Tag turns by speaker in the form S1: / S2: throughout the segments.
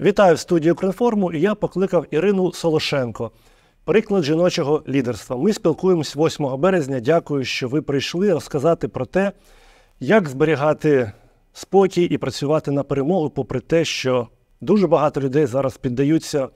S1: Вітаю в студії «Укрінформу» і я покликав Ірину Солошенко. Приклад жіночого лідерства. Ми спілкуємось 8 березня. Дякую, що ви прийшли розказати про те, як зберігати спокій і працювати на перемогу, попри те, що дуже багато людей зараз піддаються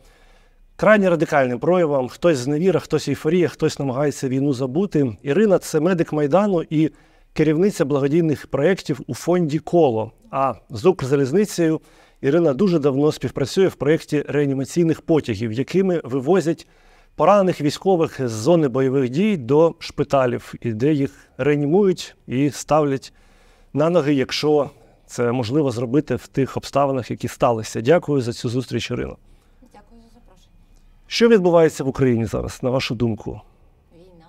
S1: крайні радикальним проявам. Хтось зневіра, хтось ейфорія, хтось намагається війну забути. Ірина це медик майдану і керівниця благодійних проєктів у фонді Коло. А з Укрзалізницею – Ірина дуже давно співпрацює в проєкті реанімаційних потягів, якими вивозять поранених військових з зони бойових дій до шпиталів, і де їх реанімують і ставлять на ноги, якщо це можливо зробити в тих обставинах, які сталися. Дякую за цю зустріч, Ірина. Дякую за запрошення. Що відбувається в Україні зараз, на вашу думку? Війна.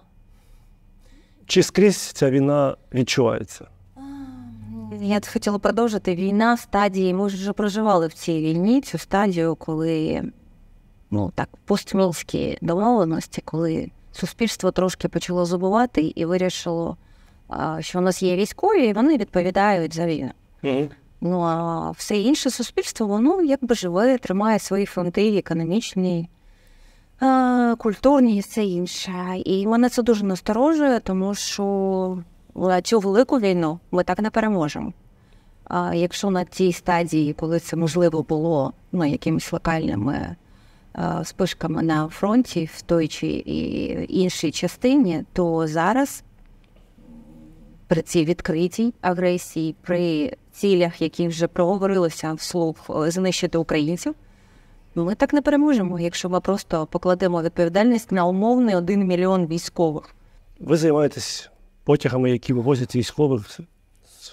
S1: Чи скрізь ця війна відчувається?
S2: Я хотіла продовжити війна стадії. Ми вже проживали в цій війні цю стадію, коли ну так постмінські домовленості, коли суспільство трошки почало забувати і вирішило, що у нас є військові, і вони відповідають за війну. Ну а все інше суспільство, воно якби живе, тримає свої фронти економічні, культурні і все інше. І мене це дуже насторожує, тому що Е, цю велику війну ми так не переможемо. А якщо на тій стадії, коли це можливо було ну, якимись локальними е, спишками на фронті в той чи іншій частині, то зараз при цій відкритій агресії, при цілях, які вже проговорилися вслух е, знищити українців, ну, ми так не переможемо, якщо ми просто покладемо відповідальність на умовний один мільйон військових.
S1: Ви займаєтесь потягами, які вивозять військових з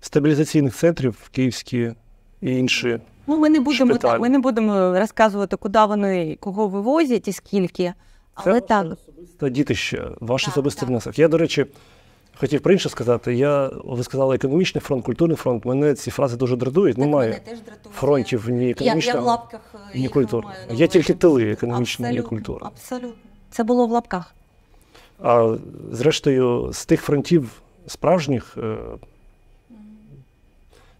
S1: стабілізаційних центрів в Київські і інші.
S2: Ну, ми не будемо шпиталі. ми не будемо розказувати, куди вони кого вивозять і скільки. Але
S1: так. Та діти ще, ваш особистий внесок. Я, до речі, хотів про інше сказати. Я ви сказали економічний фронт, культурний фронт. Мене ці фрази дуже дратують. Немає фронтів ні економічного, я, я в лапках ні культури. Є тільки тили економічної культури.
S2: Абсолютно. Це було в лапках.
S1: А зрештою, з тих фронтів справжніх е,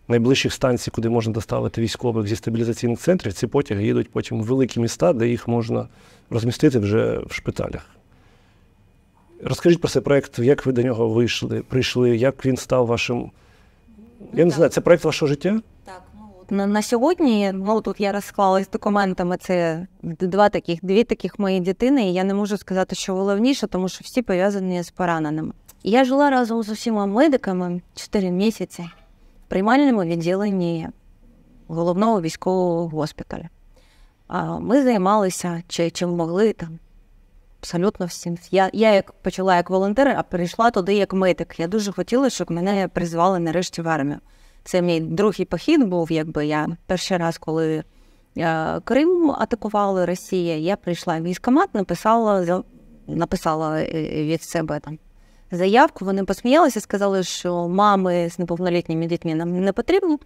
S1: найближчих станцій, куди можна доставити військових зі стабілізаційних центрів, ці потяги їдуть потім в великі міста, де їх можна розмістити вже в шпиталях. Розкажіть про цей проект, як ви до нього вийшли, прийшли, як він став вашим. Я не ну знаю, це проект вашого життя?
S2: На, на сьогодні ну тут я розклала з документами це два таких, дві таких мої дитини. і Я не можу сказати, що головніше, тому що всі пов'язані з пораненими. Я жила разом з усіма медиками 4 місяці в приймальному відділенні головного військового госпіталя. Ми займалися чи, чим могли там. Абсолютно всім. Я я як почала як волонтер, а перейшла туди як медик. Я дуже хотіла, щоб мене призвали нарешті в армію. Це мій другий похід був, якби я перший раз, коли е, Крим атакували Росія, я прийшла в військкомат, написала написала е, від себе там заявку. Вони посміялися, сказали, що мами з неповнолітніми дітьми нам не потрібні.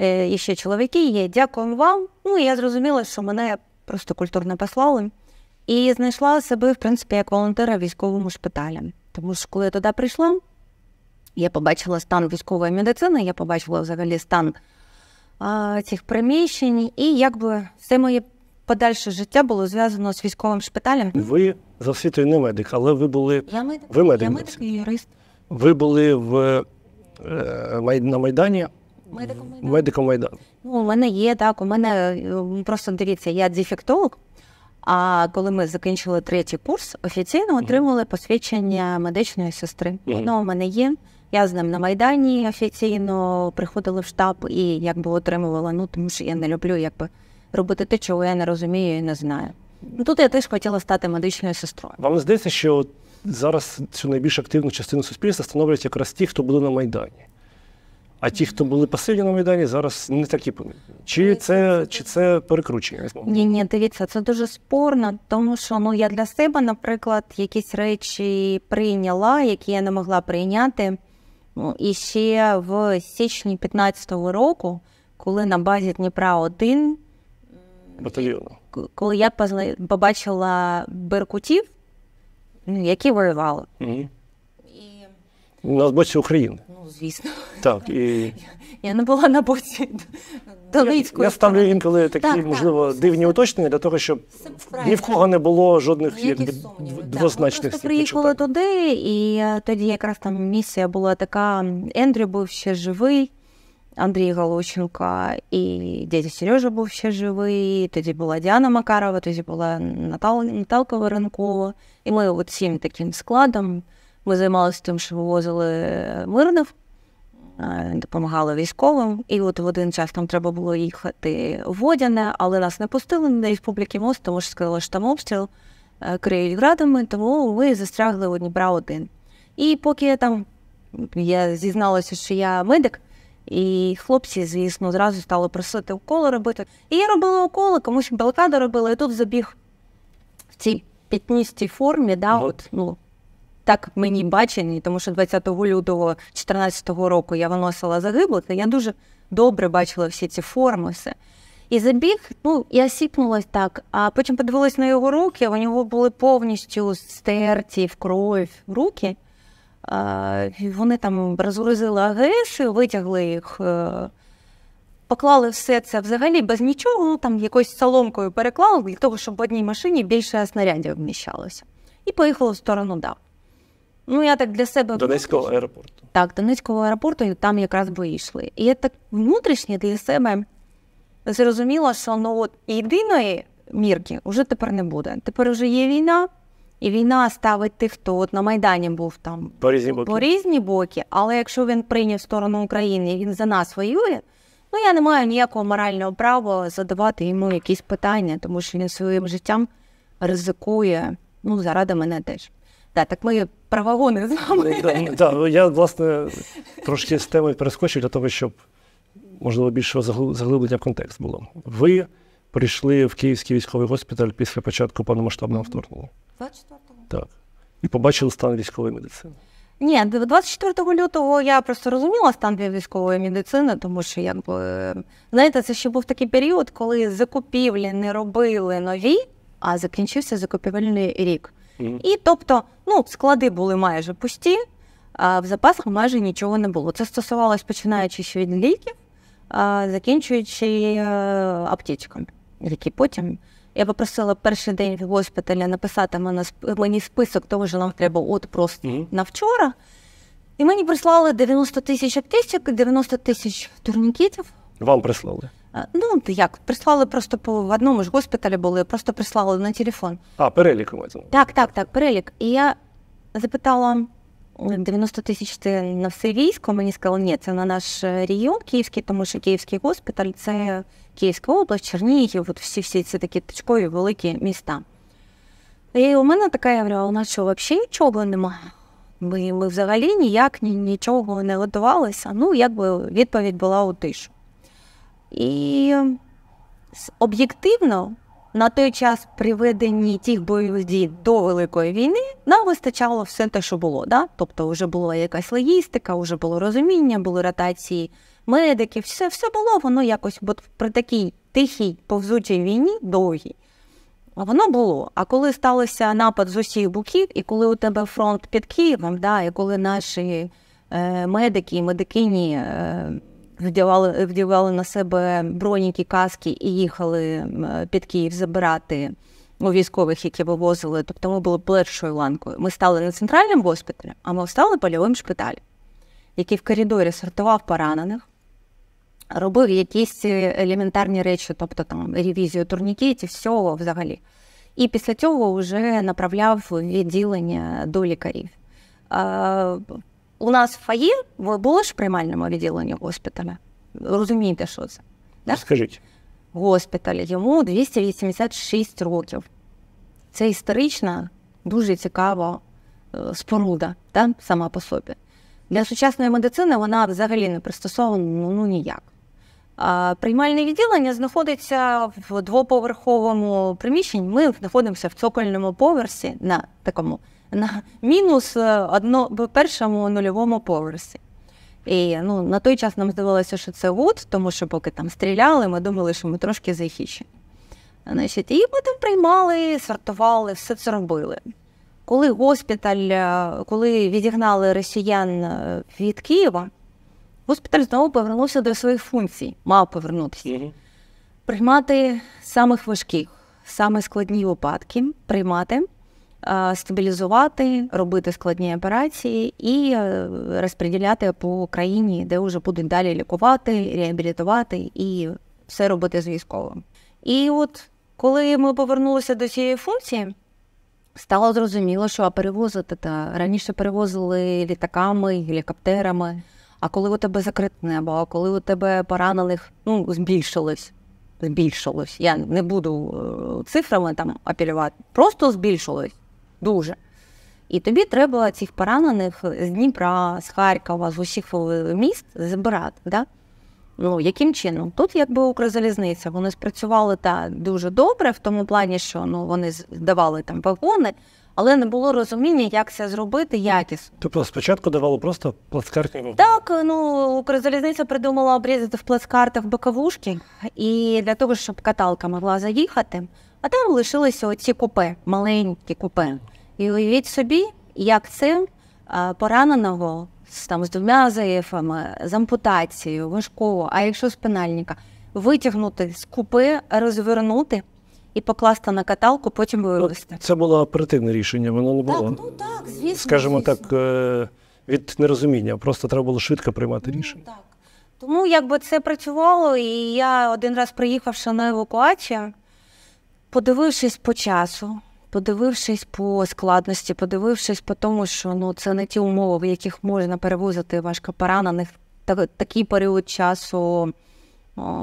S2: Е, і ще чоловіки є. Дякую вам. Ну, я зрозуміла, що мене просто культурно послали. І знайшла себе, в принципі, як волонтера військовому шпиталі. Тому що коли я туди прийшла, я побачила стан військової медицини, я побачила взагалі стан а, цих приміщень, і якби все моє подальше життя було зв'язано з військовим шпиталем.
S1: Ви за освітою не медик, але ви були я медик, ви медик. Я медик і юрист. Ви були в е, на Майдані. Медиком Майдану.
S2: Ну, у мене є так. У мене просто дивіться, я дефектолог. А коли ми закінчили третій курс, офіційно отримали посвідчення медичної сестри. Воно mm -hmm. у мене є. Я з ним на Майдані офіційно приходила в штаб і якби отримувала, ну тому що я не люблю якби робити те, чого я не розумію і не знаю. Ну, тут я теж хотіла стати медичною сестрою.
S1: Вам здається, що зараз цю найбільш активну частину суспільства становлять якраз ті, хто були на Майдані. А ті, хто були пасивні на Майдані, зараз не такі помітні. Чи це чи це перекручення?
S2: Ні, ні, дивіться, це дуже спорно, тому що ну я для себе, наприклад, якісь речі прийняла, які я не могла прийняти. Ну, і ще в січні 15-го року, коли на базі Дніпра 1 батальйону, коли я побачила беркутів, ну, які воювали.
S1: Mm-hmm. І... У боці України. Ну, звісно. Так, і...
S2: Я не була на боці Талицького. Я
S1: ставлю інколи такі, так, можливо, так, дивні уточнення для того, щоб ні в кого не було жодних як, двозначних так, Просто
S2: приїхали туди, і е, тоді якраз там місія була така: Ендрю був ще живий. Андрій Галущенко і дядя Сережа був ще живий. Тоді була Діана Макарова, тоді була Натал... Наталка Воронкова. І ми от всім таким складом ми займалися тим, що вивозили е, мирних Е, допомагала військовим. І от в один час нам треба було їхати в Водяне, але нас не пустили на республіки мост, тому що сказали, що там обстріл е, криють градами, тому ми застрягли у Дніпра один. І поки я там я зізналася, що я медик. І хлопці, звісно, зразу стали просити уколи робити. І я робила уколи, комусь балкада робила, і тут забіг в цій п'ятністій формі, да, ну, от, ну, так мені бачені, тому що 20 лютого 2014 року я виносила загиблих, я дуже добре бачила всі ці форми. все. І забіг, ну я сіпнулась так, а потім подивилась на його руки, у нього були повністю стерті в кров руки. А, вони там розгрузили агресію, витягли їх, е, поклали все це взагалі без нічого, ну там якоюсь соломкою переклали для того, щоб в одній машині більше снарядів вміщалося. І поїхало в сторону дав. Ну, я так для себе Донецького аеропорту. Так, Донецького аеропорту, і там якраз бої йшли. І я так внутрішнє для себе зрозуміла, що ну от єдиної мірки вже тепер не буде. Тепер вже є війна, і війна ставить тих, хто от на Майдані був там
S1: по різні боки. По
S2: різні боки але якщо він прийняв сторону України і він за нас воює, ну я не маю ніякого морального права задавати йому якісь питання, тому що він своїм життям ризикує ну, заради мене теж. Так, так ми
S1: правагони з вами. Ну, да, ну, да, ну, я, власне, трошки з теми перескочив для того, щоб, можливо, більшого заглиблення в контекст було. Ви прийшли в Київський військовий госпіталь після початку повномасштабного вторгнення. 24-го? Так. І побачили стан військової медицини.
S2: Ні, 24 лютого я просто розуміла стан військової медицини, тому що якби знаєте, це ще був такий період, коли закупівлі не робили нові, а закінчився закупівельний рік. І тобто, ну, склади були майже пусті, а в запасах майже нічого не було. Це стосувалось починаючи ще від ліків, а закінчуючи е, аптечками, які потім. Я попросила перший день в госпіталі написати мені список того, що нам треба от просто mm-hmm. на вчора. І мені прислали 90 тисяч аптечок, 90 тисяч турнікетів.
S1: Вам прислали?
S2: Е, ну, як, прислали просто по в одному ж госпіталі були, просто прислали на телефон.
S1: А, перелік мається.
S2: Так, так, так, перелік. І я запитала 90 тисяч це на все військо. Мені сказали, ні, це на наш е, регіон Київський, тому що Київський госпіталь це Київська область, Чернігів, от всі всі ці такі точкові великі міста. І у мене така я говорю, у нас що взагалі нічого немає. Ми, ми взагалі ніяк ні, нічого не готувалися. Ну, якби відповідь була у тишу. І ем, об'єктивно на той час при веденні тих бойових дій до Великої війни нам вистачало все те, що було. Да? Тобто, вже була якась логістика, вже було розуміння, були ротації медиків, все все було, воно якось бо при такій тихій, повзучій війні довгій. А Воно було. А коли сталося напад з усіх боків, і коли у тебе фронт під Києвом, да, і коли наші е, медики і медикині. Е, вдягали, вдягали на себе броніки, каски і їхали під Київ забирати у військових, які вивозили. Тобто ми були першою ланкою. Ми стали не центральним госпіталем, а ми стали польовим шпиталем, який в коридорі сортував поранених. Робив якісь е, елементарні речі, тобто там ревізію турнікетів, всього взагалі. І після цього вже направляв відділення до лікарів у нас в фаї ви були ж в приймальному відділенні госпіталя? Розумієте, що це? Так? Скажіть. Госпіталь йому 286 років. Це історична, дуже цікава э, споруда та, сама по собі. Для сучасної медицини вона взагалі не пристосована ну, ну ніяк. А Приймальне відділення знаходиться в двоповерховому приміщенні. Ми знаходимося в цокольному поверсі на такому на мінус е, одно, першому нульовому поверсі. І ну, на той час нам здавалося, що це гуд, тому що поки там стріляли, ми думали, що ми трошки захищені. Значить, І ми там приймали, сортували, все це робили. Коли госпіталь, е, коли відігнали росіян е, від Києва, госпіталь знову повернувся до своїх функцій, мав повернутися. Приймати самих важких, саме складні випадки приймати. Е, стабілізувати, робити складні операції і е, розподіляти по країні, де вже будуть далі лікувати, реабілітувати і все робити з військовим. І от коли ми повернулися до цієї функції. Стало зрозуміло, що перевозити та раніше перевозили літаками, гелікоптерами. А коли у тебе закрите небо, а коли у тебе поранених, ну збільшилось, збільшилось. Я не буду е, цифрами там апелювати, просто збільшилось дуже. І тобі треба цих поранених з Дніпра, з Харкова, з усіх міст забирати. Да? Ну, яким чином? Тут якби Укрзалізниця, вони спрацювали та дуже добре, в тому плані, що ну вони здавали там вагони, але не було розуміння, як це зробити якісно.
S1: Тобто спочатку давало просто плацкартні вагони?
S2: Так, ну Укрзалізниця придумала обрізати в плацкартах боковушки, і для того, щоб каталка могла заїхати там лишилися оці купе, маленькі купе. І уявіть собі, як це пораненого там, з двома заїфами, з ампутацією, важкого, а якщо спинальника, витягнути з купи, розвернути. І покласти на каталку, потім ну, вивезти.
S1: Це було оперативне рішення, минуло було. Так, ну так,
S2: звісно. Скажімо звісно.
S1: так, е, від нерозуміння. Просто треба було швидко приймати ну, рішення. Так.
S2: Тому якби це працювало, і я один раз приїхавши на евакуацію, Подивившись по часу, подивившись по складності, подивившись по тому, що ну це не ті умови, в яких можна перевозити важко поранених так, такий період часу,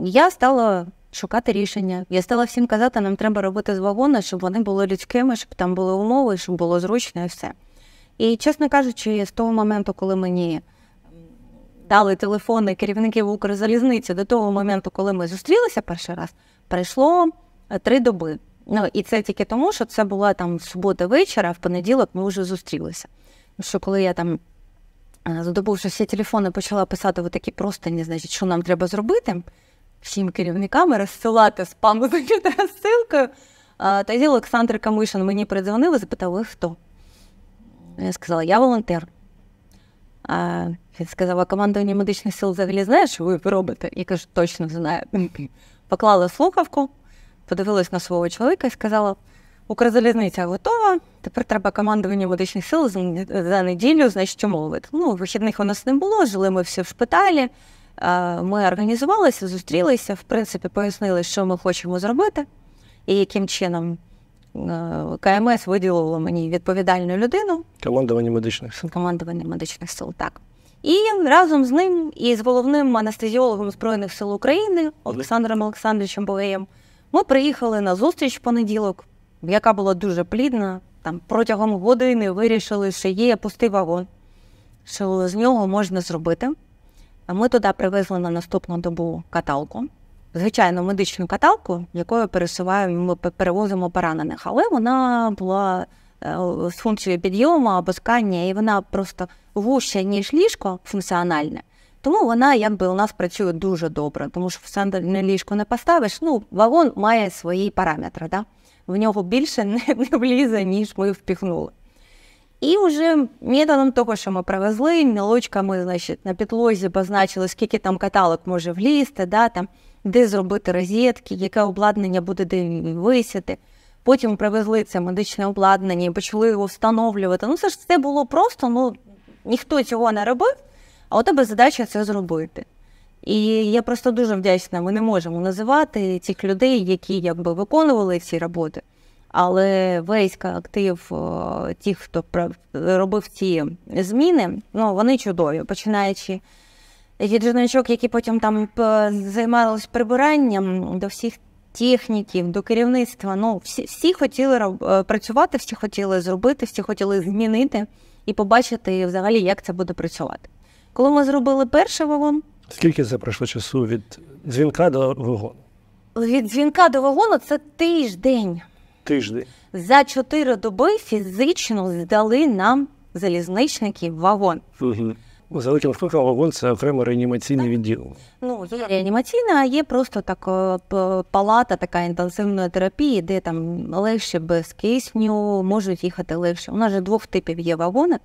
S2: я стала шукати рішення. Я стала всім казати, нам треба робити з вагони, щоб вони були людськими, щоб там були умови, щоб було зручно і все. І, чесно кажучи, з того моменту, коли мені дали телефони керівників Укрзалізниці до того моменту, коли ми зустрілися перший раз, прийшло. Е, три доби. Ну і це тільки тому, що це була там субота вечора, а в понеділок ми вже зустрілися. Ну, що коли я там, е, здобувши всі телефони, почала писати такі просто не значить, що нам треба зробити, всім керівникам розсилати спам з розсилкою. Тоді Олександр Камишин мені передзвонив і запитав, ви хто? Я сказала, я волонтер. А Він сказав, а командування медичних сил взагалі знаєш, що ви робите? Я кажу, точно знаю. Поклала слухавку подивилась на свого чоловіка і сказала: Укрзалізниця готова, тепер треба командування медичних сил за неділю, значить, мовити. Ну, вихідних у нас не було, жили ми всі в шпиталі. Ми організувалися, зустрілися, в принципі, пояснили, що ми хочемо зробити, і яким чином КМС виділило мені відповідальну людину.
S1: Командування медичних
S2: сил. Командування медичних сил, так. І разом з ним і з головним анестезіологом Збройних сил України Олександром Олександровичем Боєм. Ми приїхали на зустріч в понеділок, яка була дуже плідна. Там протягом години вирішили, що є пустий вагон, що з нього можна зробити. А ми туди привезли на наступну добу каталку, звичайно, медичну каталку, якою пересуваємо, ми перевозимо поранених. Але вона була е, з функцією підйому, опускання, і вона просто вужча, ніж ліжко функціональне. Тому вона якби у нас працює дуже добре, тому що в сандальне ліжко не поставиш. Ну, вагон має свої параметри. Да? В нього більше не, не влізе, ніж ми впіхнули. І вже методом того, що ми привезли, мілочками значить, на підлозі позначили, скільки там каталок може влізти, да, там, де зробити розетки, яке обладнання буде де висіти. Потім привезли це медичне обладнання і почали його встановлювати. Ну, все ж це було просто, ну ніхто цього не робив. А у тебе задача це зробити. І я просто дуже вдячна. Ми не можемо називати цих людей, які якби виконували ці роботи. Але весь актив тих, хто робив ці зміни, ну вони чудові, починаючи від жіночок, які потім там займалися прибиранням до всіх техніків, до керівництва. Ну, всі всі хотіли е, працювати, всі хотіли зробити, всі хотіли змінити і побачити взагалі, як це буде працювати. Коли ми зробили перший вагон,
S1: скільки це пройшло часу від дзвінка до вагону?
S2: Від дзвінка до вагону це тиждень. Тиждень за чотири доби фізично здали нам залізничники вагон.
S1: Угу. За викликом вагон це окремо реанімаційне відділ.
S2: Ну, є реанімаційна, а є просто так палата така інтенсивної терапії, де там легше без кисню, можуть їхати легше. У нас же двох типів є вагони.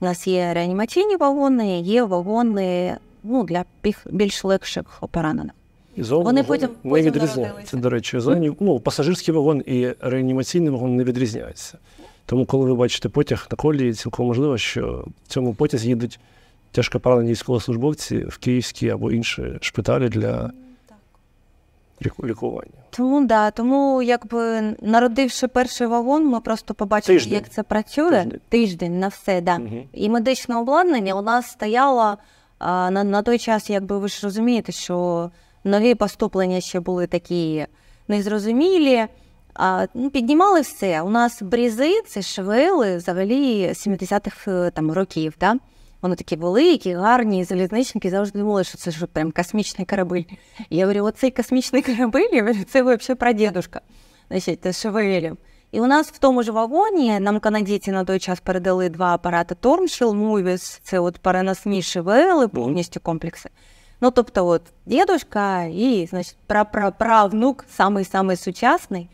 S2: У нас є реанімаційні вагони, є вагони ну, для більш легших поранених.
S1: І зон, Вони потім, потім відрізняються. До речі, зоні ну пасажирський вагон і реанімаційний вагон не відрізняються. Тому, коли ви бачите потяг на колії, цілком можливо, що в цьому потязі їдуть тяжко поранені військовослужбовці в київські або інші шпиталі для лікування.
S2: Тому да, тому якби народивши перший вагон, ми просто побачили, тиждень. як це працює тиждень, тиждень на все. да. Угу. І медичне обладнання у нас стояло а, на на той час, якби ви ж розумієте, що нові поступлення ще були такі незрозумілі. А, ну, Піднімали все. У нас брізи, це швили взагалі 70-х е, там років. Да? Вони такі великі, гарні, залізничники завжди думали, що це ж прям космічний корабель. я говорю, оцей космічний корабель, я говорю, це взагалі прадідушка. Значить, це шевелів. І у нас в тому ж вагоні нам канадійці на той час передали два апарати Тормшіл, Мувіс, це от переносні шевели, повністю комплекси. Ну, тобто, от дідушка і, значить, праправнук, самий-самий сучасний.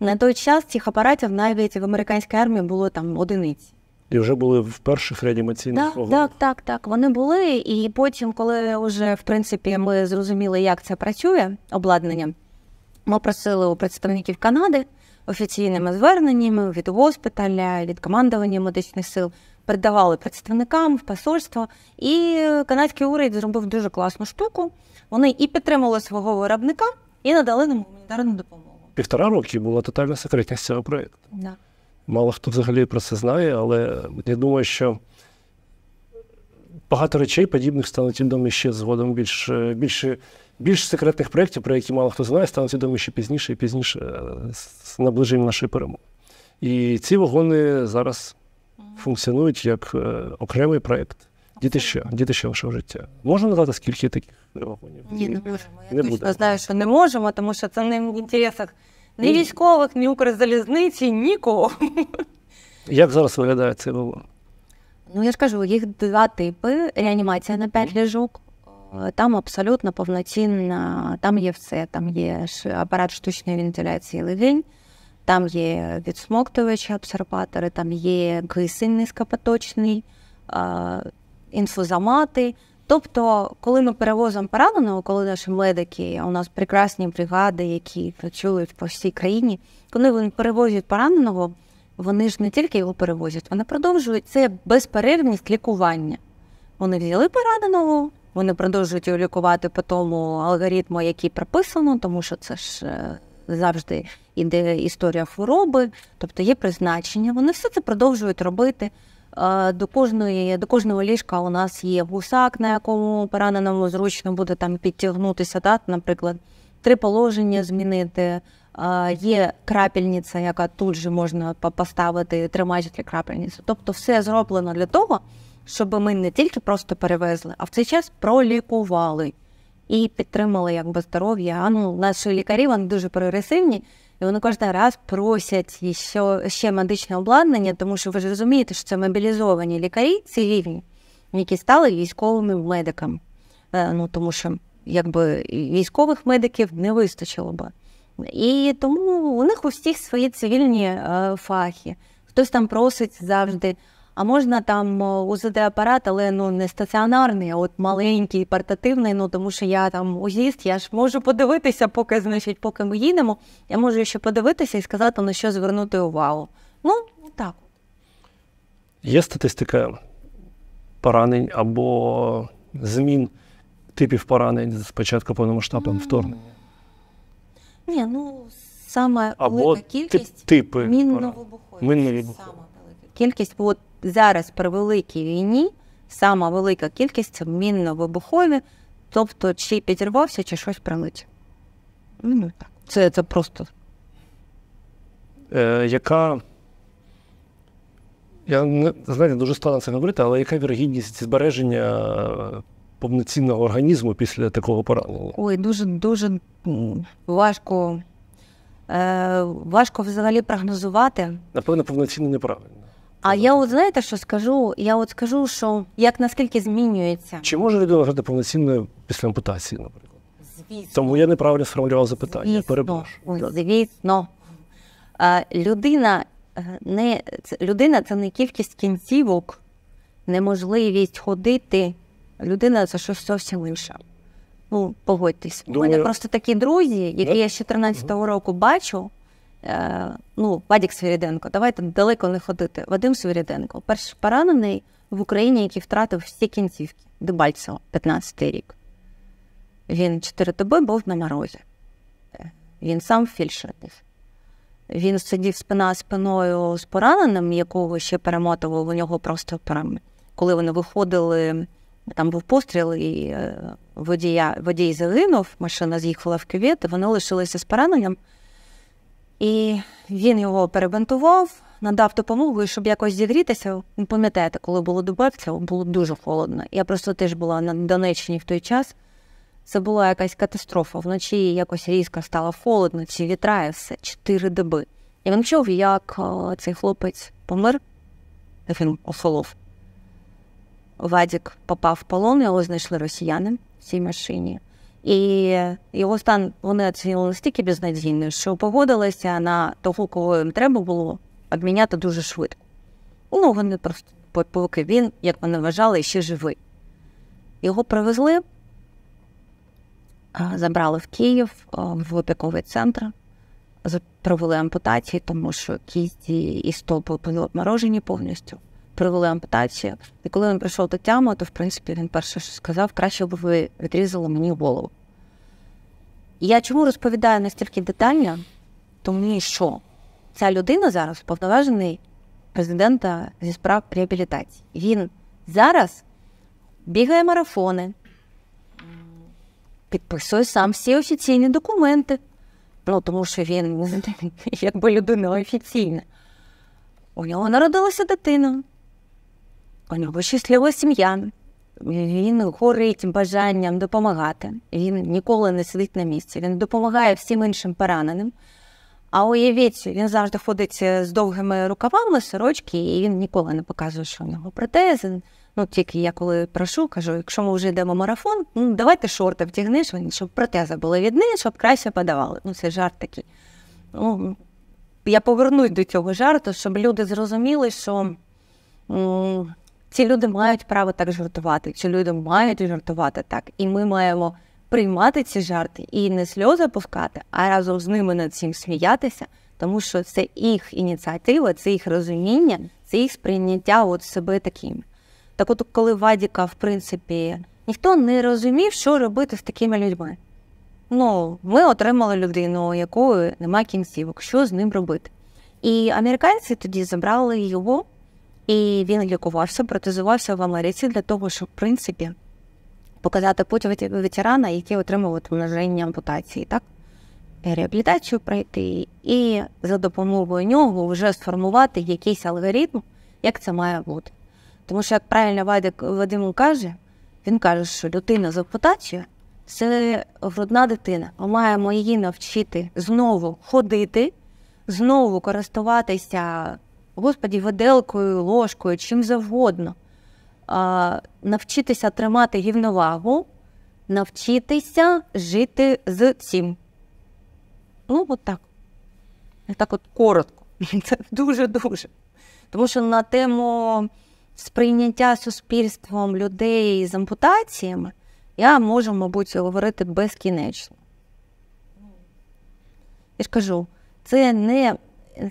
S2: На той час цих апаратів навіть в американській армії було там одиниці.
S1: І вже були в перших реанімаційних так, вагонах.
S2: Так, так, так. Вони були. І потім, коли вже в принципі ми зрозуміли, як це працює обладнання, ми просили у представників Канади офіційними зверненнями від госпіталя, від командування медичних сил, передавали представникам в посольство. І канадський уряд зробив дуже класну штуку. Вони і підтримали свого виробника, і надали нам гуманітарну допомогу.
S1: Півтора роки була тотальна секретність цього проєкту. Да. Мало хто взагалі про це знає, але я думаю, що багато речей подібних стануть відомі ще згодом більш е, більше. Більш секретних проєктів, про які мало хто знає, стануть відомі ще пізніше і пізніше е, з наближенням нашої перемоги. І ці вагони зараз функціонують як е, окремий проєкт. Діти ще, діти ще вашого життя. Можна надати, скільки таких вагонів? Ні, не можемо. Я не точно буде.
S2: знаю, що не можемо, тому що це не в інтересах ні військових, ні Укрзалізниці, нікого.
S1: Як зараз виглядає цей вагон?
S2: Ну я ж кажу, їх два типи: реанімація на п'ять ліжок. Е, там абсолютно повноцінна, там є все. Там є апарат штучної вентиляції легень, там є відсмоктувачі, абсорбатори, там є кисень низькопоточний, е, інфузомати. Тобто, коли ми перевозимо пораненого, коли наші медики, у нас прекрасні бригади, які працюють по всій країні, коли вони перевозять пораненого, вони ж не тільки його перевозять, вони продовжують це безперервність лікування. Вони взяли пораненого, вони продовжують його лікувати по тому алгоритму, який прописано, тому що це ж е, завжди іде історія хвороби, тобто є призначення. Вони все це продовжують робити. Е, до кожної до кожного ліжка у нас є гусак, на якому пораненому зручно буде там підтягнутися, так, наприклад, три положення змінити. Е, є крапельниця, яка тут же можна поставити тримач для крапельниці. Тобто, все зроблено для того, щоб ми не тільки просто перевезли, а в цей час пролікували і підтримали якби здоров'я. А ну наші лікарі вони дуже прогресивні. І вони кожен раз просять ще, ще медичне обладнання, тому що ви ж розумієте, що це мобілізовані лікарі цивільні, які стали військовими медиками. Е, ну тому що якби військових медиків не вистачило би. І тому у них у всіх свої цивільні е, фахи. Хтось там просить завжди а можна там е, УЗД-апарат, але ну не стаціонарний, а от маленький, портативний. Ну тому що я там узіст, я ж можу подивитися, поки значить, поки ми їдемо. Я можу ще подивитися і сказати, на що звернути увагу. Ну так.
S1: Є статистика поранень або змін типів поранень з початку повномасштабного вторгнення?
S2: Ні, ну саме велика кількість тип, типи мінно-вибухових. Кількість от зараз при великій війні сама велика кількість мінно-вибухові, тобто чи підірвався, чи щось прилетів. Ну, ну Це це
S1: просто. Е, Яка. Я не знаю, дуже складно це говорити, але яка вірогідність збереження е, повноцінного організму після такого поранення? Ой, дуже дуже
S2: важко. Е, Важко взагалі прогнозувати.
S1: Напевно, повноцінно неправильно.
S2: А я от знаєте, що скажу? Я от скажу, що як наскільки змінюється.
S1: Чи може людина жити повноцінною після ампутації, наприклад? Звісно. Тому я неправильно сформулював запитання. Звісно. Перепрошую.
S2: Звісно. А, людина е, не людина це не кількість кінцівок, неможливість ходити. Людина це щось зовсім інше. Ну, погодьтесь. У мене просто такі друзі, які я з 14-го року бачу. Е, ну, Вадік Свіріденко, давайте далеко не ходити. Вадим Свіріденко, перший поранений в Україні, який втратив всі кінцівки Дебальцево, 15-й рік. Він чотири доби був на морозі. Е, він сам фільшерник. Він сидів спина спиною з пораненим, якого ще перемотував у нього просто парами. Коли вони виходили, там був постріл, і е, водія, водій загинув, машина з'їхала в кювет, вони лишилися з пораненням. І він його перебинтував, надав допомогу, щоб якось зігрітися. Ви пам'ятаєте, коли було дубавця, було дуже холодно. Я просто теж була на Донеччині в той час. Це була якась катастрофа. Вночі якось різко стало холодно, чи вітра, і все, чотири доби. І він чув, як е, цей хлопець помер, він осолов. Вадік попав в полон, його знайшли росіяни в цій машині. І його стан вони оцінили стільки безнадійно, що погодилися на того, кого їм треба було обміняти дуже швидко. Ну, вони просто, поки він, як вони вважали, ще живий. Його привезли, забрали в Київ в опіковий центр, провели ампутації, тому що кісті і стопи були обморожені повністю. Провели ампутацію. І коли він прийшов до тями, то в принципі він перше що сказав, краще б ви відрізали мені голову. Я чому розповідаю настільки детально, тому що ця людина зараз повноважений президента зі справ реабілітації. Він зараз бігає марафони, підписує сам всі офіційні документи, ну тому що він якби людина офіційна. У нього народилася дитина, у нього щаслива сім'я. Він горить бажанням допомагати. Він ніколи не сидить на місці. Він допомагає всім іншим пораненим. А уявіть, він завжди ходить е, з довгими рукавами, сорочки, і він ніколи не показує, що в нього протези. Ну, тільки я коли прошу, кажу, якщо ми вже йдемо марафон, ну давайте шорти втягнеш, щоб протези були від неї, щоб краще подавали. Ну, це жарт такий. Ну, Я повернусь до цього жарту, щоб люди зрозуміли, що. Ці люди мають право так жартувати. Ці люди мають жартувати так, і ми маємо приймати ці жарти і не сльози пускати, а разом з ними над цим сміятися, тому що це їх ініціатива, це їх розуміння, це їх сприйняття от себе таким. Так, от коли Вадіка, в принципі, ніхто не розумів, що робити з такими людьми. Ну, ми отримали людину, у якої немає кінцівок, що з ним робити. І американці тоді забрали його. І він лікувався, протезувався в Америці для того, щоб в принципі показати путь ветерана, який отримав множення ампутації, так? Реабілітацію пройти, і за допомогою нього вже сформувати якийсь алгоритм, як це має бути. Тому що, як правильно Вадик Вадим каже, він каже, що людина з ампутацією – це грудна дитина. Ми маємо її навчити знову ходити, знову користуватися господі, виделкою, ложкою, чим завгодно. А, Навчитися тримати рівновагу, навчитися жити з цим. Ну, от так. Так от коротко. Це дуже-дуже. Тому що на тему сприйняття суспільством людей з ампутаціями я можу, мабуть, говорити безкінечно. Я ж кажу, це не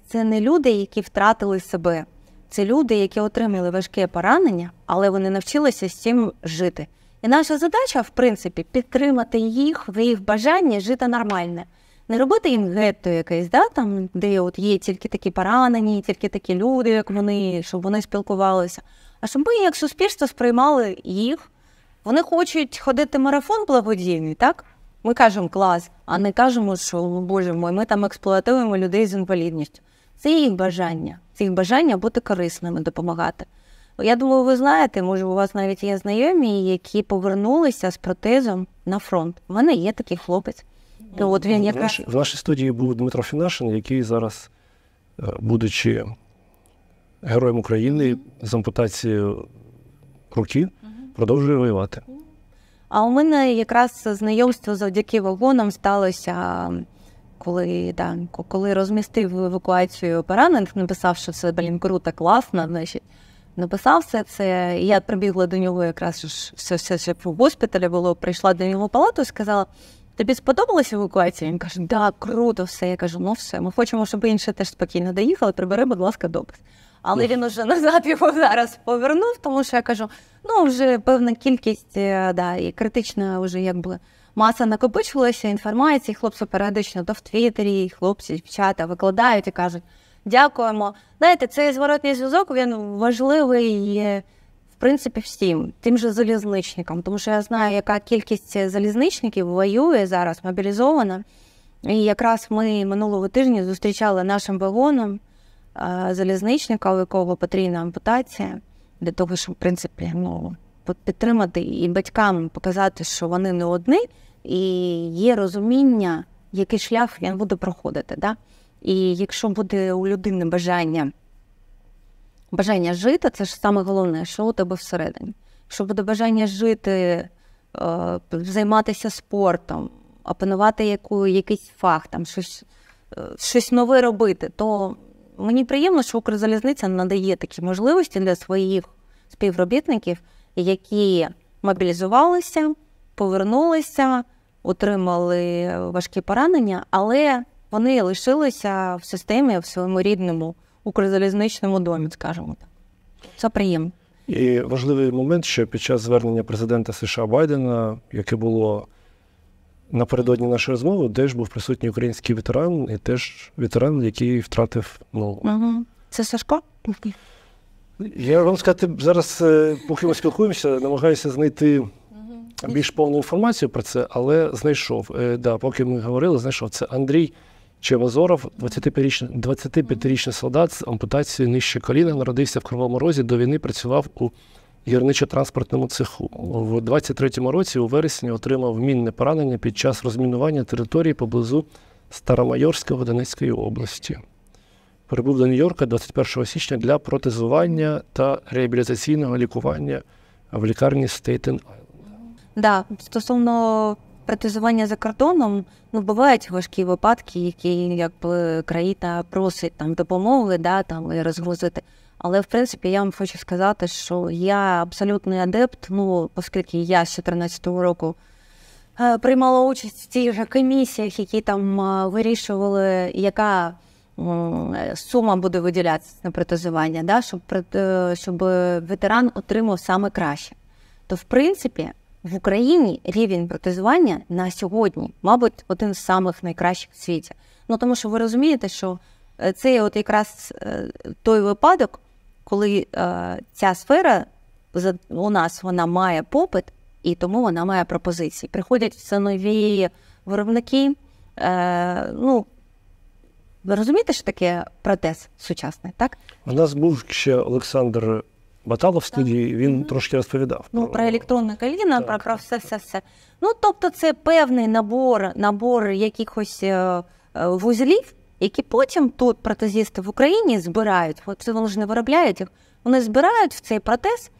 S2: це не люди, які втратили себе. Це люди, які отримали важке поранення, але вони навчилися з цим жити. І наша задача, в принципі, підтримати їх в їх бажанні жити нормально. Не робити їм гетто якесь, да, там, де от є тільки такі поранені, тільки такі люди, як вони, щоб вони спілкувалися. А щоб ми, як суспільство, сприймали їх. Вони хочуть ходити марафон благодійний, так? Ми кажемо клас, а не кажемо, що «Ну, боже мой, ми там експлуатуємо людей з інвалідністю. Це їх бажання, це їх бажання бути корисними, допомагати. Я думаю, ви знаєте, може, у вас навіть є знайомі, які повернулися з протезом на фронт. У мене є такий хлопець. То от він якраз...
S1: В нашій студії був Дмитро Фінашин, який зараз, е, будучи героєм України з ампутацією руки, продовжує воювати.
S2: А у мене якраз знайомство завдяки вагонам сталося, коли да, коли розмістив евакуацію поранених, написав, що все, блін круто, класно. Значить, написав все це. І я прибігла до нього, якраз все все, все в госпіталі було. Прийшла до нього в палату і сказала. Тобі сподобалася евакуація? Він каже, да, круто, все. Я кажу, ну все, ми хочемо, щоб інші теж спокійно доїхали, прибери, будь ласка, допис але він уже назад його зараз повернув, тому що я кажу, ну вже певна кількість е, да, і критична вже якби маса накопичилася інформації. Хлопці періодично то в Твіттері, і хлопці, чата викладають і кажуть, дякуємо. Знаєте, цей зворотній зв'язок він важливий. В принципі, всім, тим же залізничникам, тому що я знаю, яка кількість залізничників воює зараз, мобілізована. І якраз ми минулого тижня зустрічали нашим вагоном Е, залізничника, у якого потрібна ампутація, для того, щоб в принципі ну, підтримати і батькам показати, що вони не одні, і є розуміння, який шлях він буде проходити. Да? І якщо буде у людини бажання бажання жити, це ж саме головне, що у тебе всередині. Якщо буде бажання жити, е, займатися спортом, опанувати яку, якийсь фах, там щось е, щось нове робити, то Мені приємно, що Укрзалізниця надає такі можливості для своїх співробітників, які мобілізувалися, повернулися, отримали важкі поранення, але вони лишилися в системі в своєму рідному укрзалізничному домі, скажімо так. Це приємно.
S1: І важливий момент, що під час звернення президента США Байдена, яке було напередодні нашої розмови теж був присутній український ветеран, і теж ветеран, який втратив ногу.
S2: Угу. Це Сашко?
S1: Я вам сказати, зараз, е, поки ми спілкуємося, намагаюся знайти більш повну інформацію про це, але знайшов. Е, да, Поки ми говорили, знайшов це Андрій Чемазоров, 25-річний 25 солдат з ампутацією нижче коліна, народився в Кривому Розі, до війни працював у гірничо-транспортному цеху. В 23-му році у вересні отримав мінне поранення під час розмінування території поблизу Старомайорського Донецької області. Прибув до Нью-Йорка 21 січня для протезування та реабілітаційного лікування в лікарні Стейтен
S2: Да, Стосовно протезування за кордоном, ну бувають важкі випадки, які якби країна просить там допомоги, да там і розгрузити. Але в принципі я вам хочу сказати, що я абсолютний адепт, ну оскільки я з 14-го року е, приймала участь в цих же комісіях, які там е, вирішували, яка е, сума буде виділятися на протезування, да, щоб щоб ветеран отримав саме краще. То в принципі в Україні рівень протезування на сьогодні, мабуть, один з самих найкращих в світі. Ну тому що ви розумієте, що це от якраз той випадок, коли е, ця сфера у нас вона має попит і тому вона має пропозиції. Приходять все нові виробники. Е, ну, Ви розумієте, що таке протез сучасний? так?
S1: У нас був ще Олександр. Баталов в студії він mm трошки розповідав.
S2: Ну про, про електронне коліна, про про все, все, все. Ну тобто, це певний набор, набор якихось е, е, вузлів, які потім тут протезісти в Україні збирають, це вони ж не виробляють їх. Вони збирають в цей протез,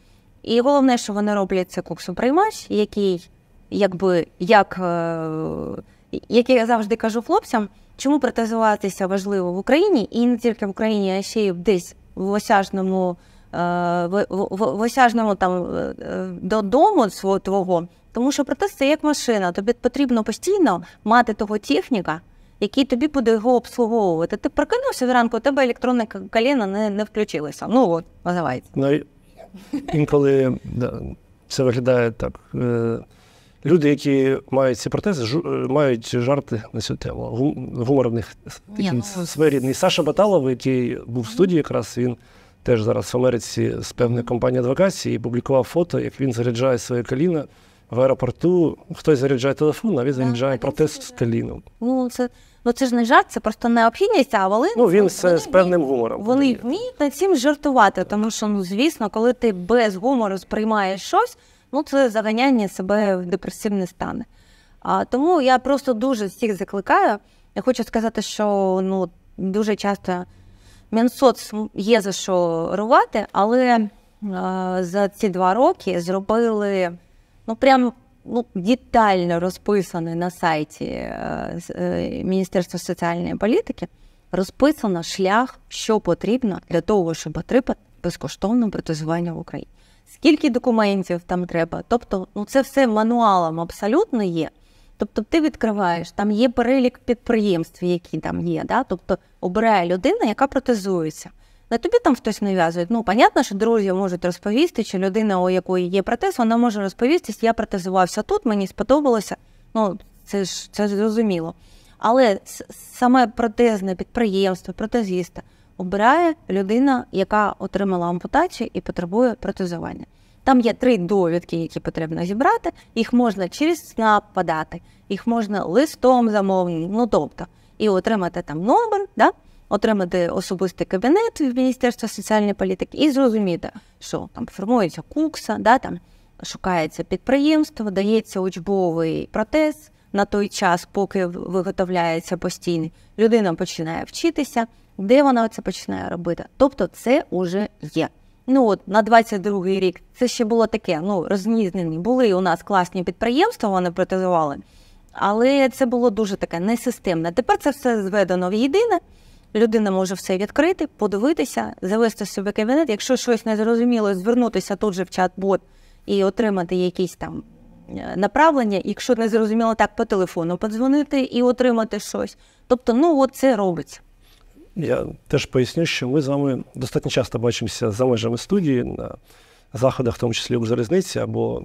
S2: і головне, що вони роблять, це куксоприймач, який якби як е, як я завжди кажу хлопцям, чому протезуватися важливо в Україні і не тільки в Україні, а ще й десь в осяжному е, в, в, в осяжному там е, додому свого твого, тому що протез це як машина. Тобі потрібно постійно мати того техніка який тобі буде його обслуговувати. Ти прокинувся зранку, у тебе електронне коліно не не включилося. Ну от, називається.
S1: Ну, Інколи це виглядає так. Е, люди, які мають ці протези, жу, е, мають жарти на цю тему. Гумор в них ну, своєрідний. Саша Баталов, який був в студії, якраз він теж зараз в Америці з певної компанії адвокації і публікував фото, як він заряджає своє коліно в аеропорту. Хтось заряджає телефон, а він заряджає протез з коліном.
S2: Ну це Ну це ж не жарт, це просто необхідність, а Волин... Ну, він
S1: з, вони, з певним гумором.
S2: Вони вміють над цим жартувати, тому що, ну, звісно, коли ти без гумору сприймаєш щось, ну це заганяння себе в депресивне стане. А, Тому я просто дуже всіх закликаю. Я хочу сказати, що ну, дуже часто Мінсоц є за що рувати, але а, за ці два роки зробили ну прям ну, детально розписаний на сайті э, э, Міністерства соціальної політики, розписано шлях, що потрібно для того, щоб отримати безкоштовне протезування в Україні. Скільки документів там треба? Тобто, ну це все мануалом абсолютно є. Тобто, ти відкриваєш, там є перелік підприємств, які там є. Да? Тобто обирає людина, яка протезується. Не тобі там хтось нав'язує. Ну, понятно, що друзі можуть розповісти, чи людина, у якої є протез, вона може розповісти, я протезувався тут, мені сподобалося. Ну, це ж це зрозуміло. Але саме протезне підприємство, протезіста обирає людина, яка отримала ампутацію і потребує протезування. Там є три довідки, які потрібно зібрати. Їх можна через СНАП подати, їх можна листом замовити, ну тобто, і отримати там номер. да? отримати особистий кабінет в Міністерстві соціальної політики і зрозуміти, що там формується кукса, да, там шукається підприємство, дається учбовий протез на той час, поки виготовляється постійний. Людина починає вчитися, де вона це починає робити. Тобто це вже є. Ну от на 22-й рік це ще було таке. Ну рознізнені були у нас класні підприємства, вони протезували, але це було дуже таке несистемне. Тепер це все зведено в єдине людина може все відкрити, подивитися, завести себе кабінет. Якщо щось не зрозуміло, звернутися тут же в чат-бот і отримати якісь там е, направлення. Якщо не зрозуміло, так по телефону подзвонити і отримати щось. Тобто, ну от це робиться.
S1: Я теж поясню, що ми з вами достатньо часто бачимося за межами студії на заходах, в тому числі у залізниці або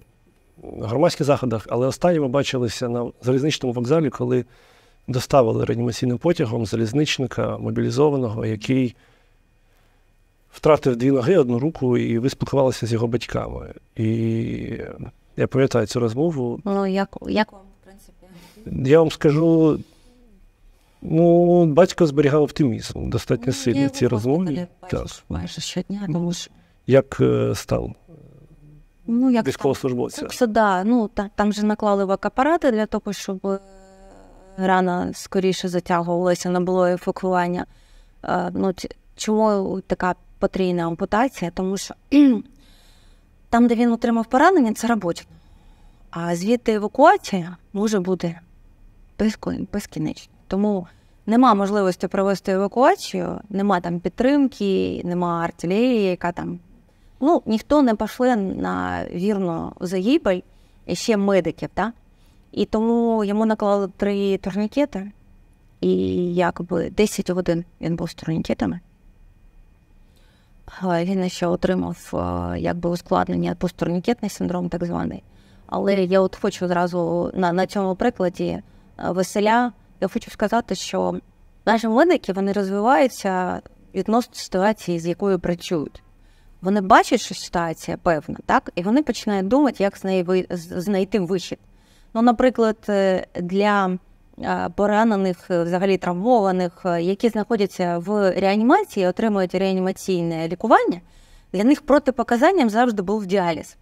S1: громадських заходах. Але останнє ми бачилися на залізничному вокзалі, коли доставили реанімаційним потягом залізничника мобілізованого, який втратив дві ноги, одну руку, і ви спілкувалися з його батьками. І я пам'ятаю цю розмову. Ну,
S2: як як вам, в
S1: принципі? Я вам скажу. Ну, батько зберігав оптимізм, достатньо ну, сильний ці розмови. Майже щодня, тому ну, що як е, став ну, як військовослужбовця. Так,
S2: да, ну так, там вже наклали вакапарати для того, щоб е, рана скоріше затягувалася, не було ефекування. Е, ну, Чому така потрійна ампутація? Тому що там, де він отримав поранення, це робота. А звідти евакуація може бути безкінечна. Тому нема можливості провести евакуацію, нема там підтримки, нема артилерії, яка там. Ну, ніхто не пішли на вірну загибель, і ще медиків. так? І тому йому наклали три турнікети, і якби 10 годин він був з турнікетами. Е, він ще отримав е, якби ускладнення посттурнікетний синдром, так званий. Але я от хочу зразу на на цьому прикладі е, веселя, я хочу сказати, що наші медики вони розвиваються відносно ситуації, з якою працюють. Вони бачать, що ситуація певна, так, і вони починають думати, як з неї знайти вихід. Ну, наприклад, е, для е, поранених, е, взагалі травмованих, які знаходяться в реанімації, отримують реанімаційне лікування, для них протипоказанням завжди був діаліз.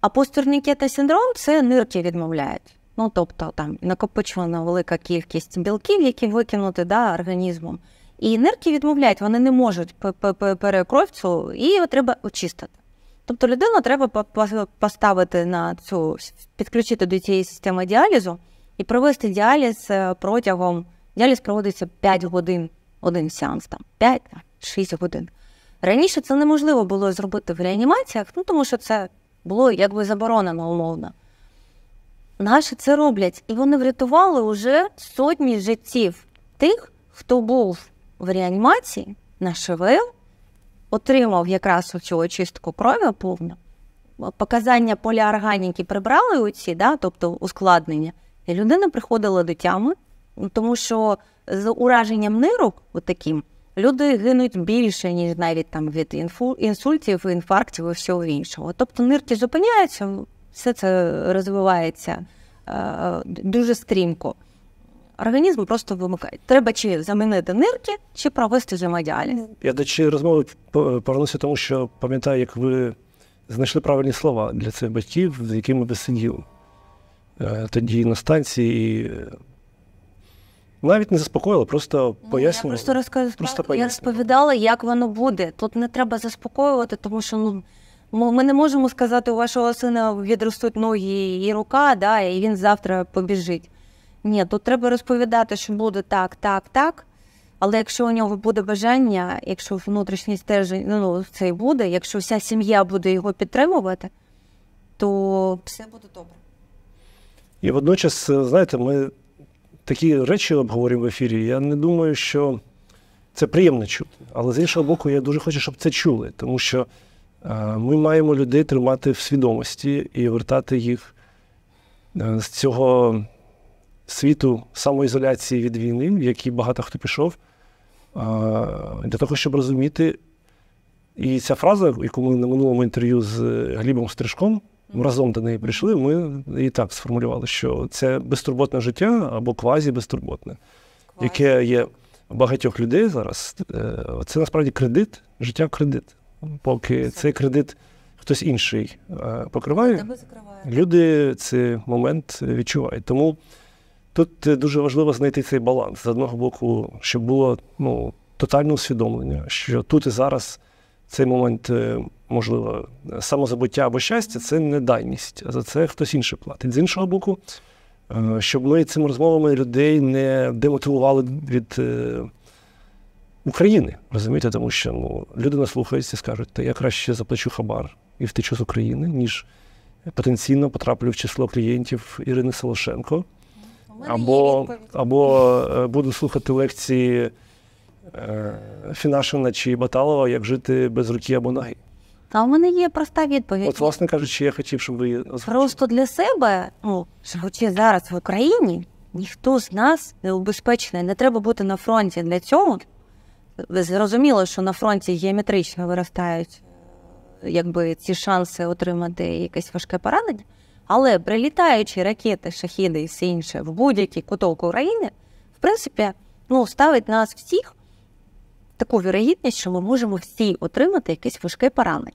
S2: А постурнікета синдром це нирки відмовляють. Ну, тобто там накопичувана велика кількість білків, які викинути да, організмом. І нирки відмовляють, вони не можуть перекров цю, і її треба очистити. Тобто людину треба поставити на цю, підключити до цієї системи діалізу і провести діаліз е, протягом. Діаліз проводиться 5 годин один сеанс, там 5-6 годин. Раніше це неможливо було зробити в реанімаціях, ну тому що це було якби заборонено умовно. Наші це роблять, і вони врятували уже сотні життів тих, хто був в реанімації на ШВЛ, отримав якраз цю очистку крові повну, показання поліорганіки прибрали оці, да, тобто ускладнення, і людина приходила до тями, тому що з ураженням нирок, отаким, люди гинуть більше, ніж навіть там від інфу, інсультів, інфарктів і всього іншого. Тобто нирки зупиняються, все це розвивається е, дуже стрімко організм просто вимикає. Треба чи замінити нирки, чи провести гемодіаліз.
S1: Я до чи розмови повернуся, тому що пам'ятаю, як ви знайшли правильні слова для цих батьків, з якими ви сидів е, тоді на станції. Е, навіть не заспокоїла, просто ну, Я просто
S2: розказ... просто я розповідала, як воно буде. Тут не треба заспокоювати, тому що ну ми не можемо сказати, у вашого сина відростуть ноги і рука, да, і він завтра побіжить. Ні, тут треба розповідати, що буде так, так, так. Але якщо у нього буде бажання, якщо внутрішній стержень ну, ну це буде, якщо вся сім'я буде його підтримувати, то все буде добре.
S1: І водночас, е, знаєте, ми такі речі обговорюємо в ефірі. Я не думаю, що це приємно чути. Але з іншого боку, я дуже хочу, щоб це чули, тому що е, ми маємо людей тримати в свідомості і вертати їх е, з цього світу самоізоляції від війни, в який багато хто пішов, для того, щоб розуміти. І ця фраза, яку ми на минулому інтерв'ю з Глібом Стрижком разом до неї прийшли, ми і так сформулювали, що це безтурботне життя або квазі безтурботне, яке є у багатьох людей зараз. Е, це насправді кредит, життя кредит. Поки цей кредит хтось інший е, покриває, люди цей момент відчувають. Тому Тут е, дуже важливо знайти цей баланс з одного боку, щоб було ну, тотальне усвідомлення, що тут і зараз цей момент, е, можливо, самозабуття або щастя це не дайність, за це хтось інший платить. З іншого боку, е, щоб ми цими розмовами людей не демотивували від України, розумієте, тому що ну, люди наслухаються і скажуть, та я краще заплачу хабар і втечу з України, ніж потенційно потраплю в число клієнтів Ірини Солошенко або або е, буду слухати лекції е, Фінашина чи Баталова, як жити без руки або ноги. Та в мене є проста відповідь. От, власне кажучи, я хотів, щоб ви озвучили. просто для себе, ну
S2: живучи зараз в Україні, ніхто з нас не убезпечений. Не треба бути на фронті для цього. Зрозуміло, що на фронті геометрично виростають е, якби ці шанси отримати якесь важке поранення. Але прилітаючі ракети, шахіди і все інше в будь-який куток України, в принципі, ну, ставить нас всіх таку вірогідність, що ми можемо всі отримати якесь важке поранення.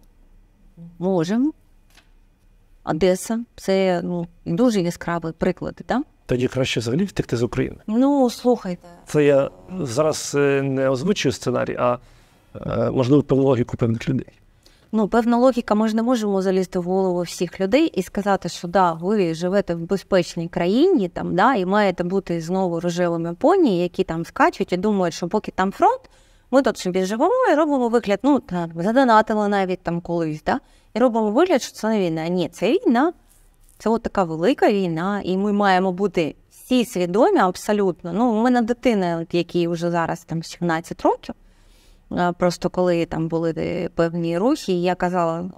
S2: Можемо. Одеса це ну, дуже яскравий приклад. Да?
S1: Тоді краще взагалі втекти з України.
S2: Ну, слухайте.
S1: Це я зараз е, не озвучую сценарій, а е, можливо по логіку певних людей
S2: ну певна логіка, ми ж не можемо залізти в голову всіх людей і сказати, що да, ви живете в безпечній країні, там да, і маєте бути знову рожевими поні, які там скачуть і думають, що поки там фронт, ми тут собі живемо і робимо вигляд. Ну там задонатили навіть там колись, да, і робимо вигляд, що це не війна. Ні, це війна, це от така велика війна, і ми маємо бути всі свідомі абсолютно. Ну, у мене дитина, якій вже зараз там 17 років. Просто коли там були е, певні рухи, я казала: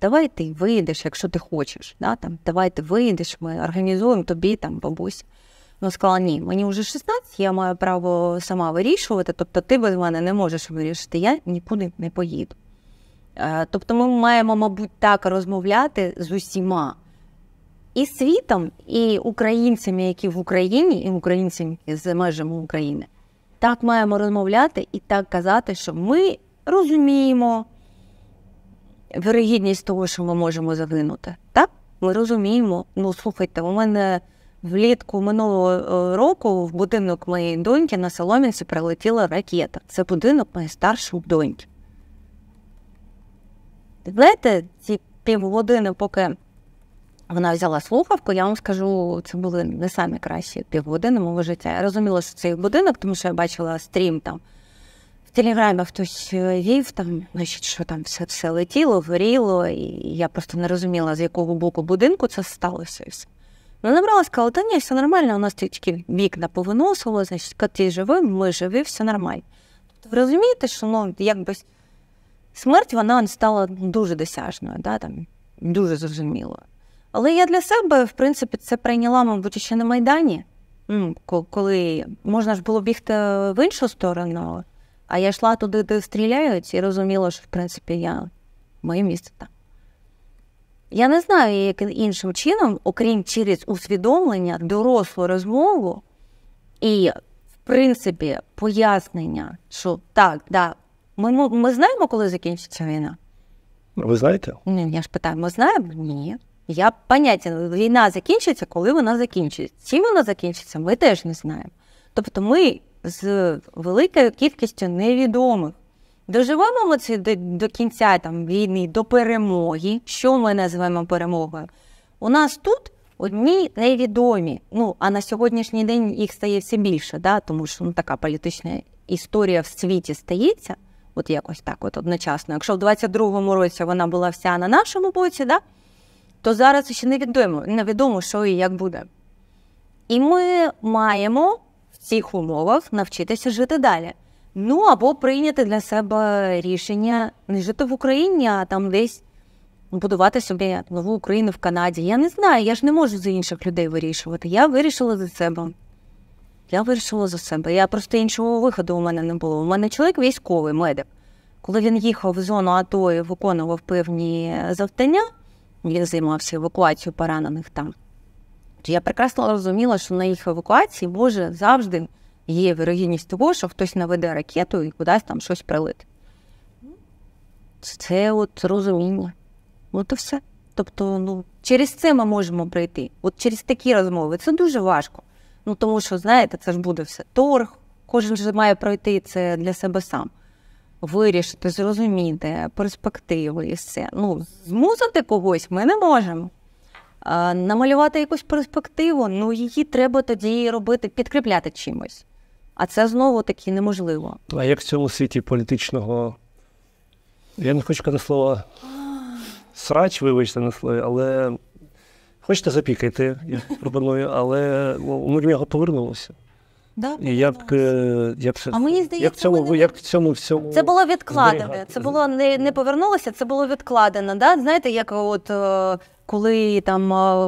S2: давай ти вийдеш, якщо ти хочеш. Да? Там, Давай ти вийдеш, ми організуємо тобі там бабусь. Ну, сказала, ні, мені вже 16, я маю право сама вирішувати, тобто ти без мене не можеш вирішити, я нікуди не поїду. Е, тобто ми маємо, мабуть, так розмовляти з усіма і світом, і українцями, які в Україні, і українцями з межами України так маємо розмовляти і так казати, що ми розуміємо вирогідність того, що ми можемо загинути. Так? Ми розуміємо. Ну, слухайте, у мене влітку минулого е, року в будинок моєї доньки на Солом'янці прилетіла ракета. Це будинок моєї старшої доньки. Знаєте, ці півгодини, поки вона взяла слухавку, я вам скажу, це були не самі кращі півгодини мого життя. Я розуміла, що це їх будинок, тому що я бачила стрім там. В Телеграмі хтось е, вів, там, значить, що там все все летіло, горіло, і я просто не розуміла, з якого боку будинку це сталося. все. Вона ну, набрала, сказала, та ні, все нормально, у нас тільки вікна повиносило, значить, коти живі, ми живі, все нормально. Тобто ви розумієте, що ну, якби смерть вона стала дуже досяжною, да, там, дуже зрозумілою. Але я для себе, в принципі, це прийняла, мабуть, ще на Майдані, коли можна ж було бігти в іншу сторону, а я йшла туди, де стріляють, і розуміла, що в принципі я моє місце там. Я не знаю, яким іншим чином, окрім через усвідомлення, дорослу розмову і, в принципі, пояснення, що так, да, ми ми знаємо, коли закінчиться війна. Ви знаєте? Ні, Я ж питаю, ми знаємо? Ні. Я поняття, війна закінчиться, коли вона закінчиться. Чим вона закінчиться, ми теж не знаємо. Тобто ми з великою кількістю невідомих. Доживемо ми це до, до кінця там, війни, до перемоги, що ми називаємо перемогою. У нас тут одні невідомі. Ну, а на сьогоднішній день їх стає все більше, да? тому що ну, така політична історія в світі стається, от якось так, от одночасно. Якщо в 22-му році вона була вся на нашому боці, да? то зараз ще не невідомо, невідомо, що і як буде. І ми маємо в цих умовах навчитися жити далі. Ну або прийняти для себе рішення не жити в Україні, а там десь будувати собі нову Україну в Канаді. Я не знаю, я ж не можу за інших людей вирішувати. Я вирішила за себе. Я вирішила за себе. Я просто іншого виходу у мене не було. У мене чоловік військовий медик. Коли він їхав в зону АТО і виконував певні завдання. Він займався евакуацією поранених там. Я прекрасно розуміла, що на їх евакуації може завжди є вірогідність того, що хтось наведе ракету і кудись там щось прилить. Це от розуміння. Ну, то все. Тобто, ну, через це ми можемо прийти. От через такі розмови. Це дуже важко. Ну тому що, знаєте, це ж буде все торг, кожен же має пройти це для себе сам вирішити, зрозуміти перспективи і все. Ну, змусити когось ми не можемо. А, намалювати якусь перспективу, ну її треба тоді робити, підкріпляти чимось. А це знову таки
S1: неможливо. А як в цьому світі політичного? Я не хочу казати слово срач, вибачте на слові, але хочете запікати, я пропоную, але ну, воно в нього повернулося. Да, І як, е, як, це- А мені здається, як, в цьому, мене- як в цьому всьому Це було відкладене.
S2: Це було не, не повернулося, це було відкладено. Да? Знаєте, як от е, коли там е,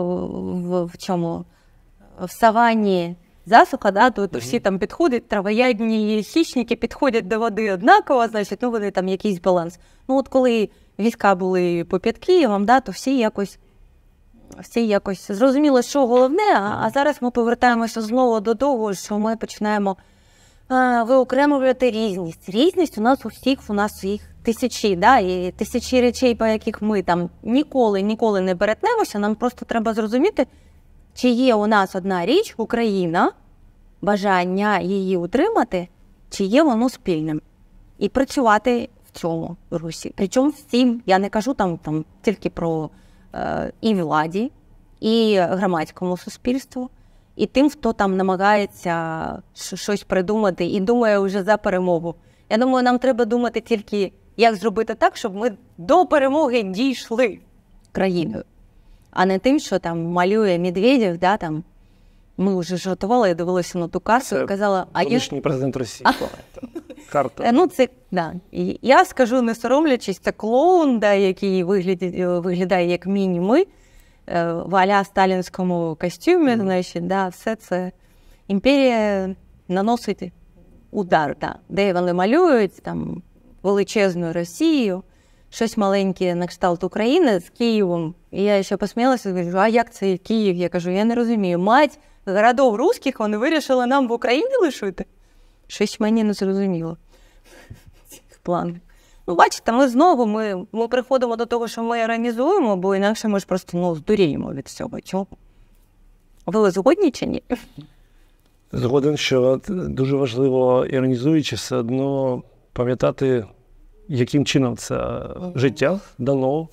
S2: в, в чому в саванні засуха, да, тут всі там підходять, травоядні хищники підходять до води однаково, значить, ну вони там якийсь баланс. Ну от коли війська були по під Києвом, да, то всі якось всі якось зрозуміли, що головне. А, а зараз ми повертаємося знову до того, що ми починаємо а, виокремлювати різність. Різність у нас у всіх, у нас їх тисячі, да, і тисячі речей, по яких ми там ніколи ніколи не перетнемося. Нам просто треба зрозуміти, чи є у нас одна річ, Україна, бажання її утримати, чи є воно спільним. І працювати в цьому русі. Причому всім я не кажу там там тільки про. Е, і владі, і громадському суспільству, і тим, хто там намагається щось придумати і думає вже за перемогу. Я думаю, нам треба думати тільки, як зробити так, щоб ми до перемоги дійшли країною, а не тим, що там малює медведів. да, там ми вже жартували, я дивилася на ту касу, це і казала, а є
S1: президент Росії. Карта. Е,
S2: ну, це да. Я скажу, не соромлячись, це клоун, да, який виглядає, е, виглядає як мініми, ми е, в аля сталінському костюмі, mm. значить, да, все це імперія наносить удар, да, де вони малюють там величезну Росію. Щось маленьке на кшталт України з Києвом. І я ще посміялася, кажу, а як це Київ? Я кажу, я не розумію. Мать городов русських вони вирішили нам в Україні лишити. Щось мені не зрозуміло. План. Ну, бачите, ми знову ми, ми приходимо до того, що ми організуємо, бо інакше ми ж просто ну, здуріємо від цього. Чому? Ви згодні чи ні?
S1: Згоден, що дуже важливо, іронізуючи, все одно пам'ятати, яким чином це життя дано.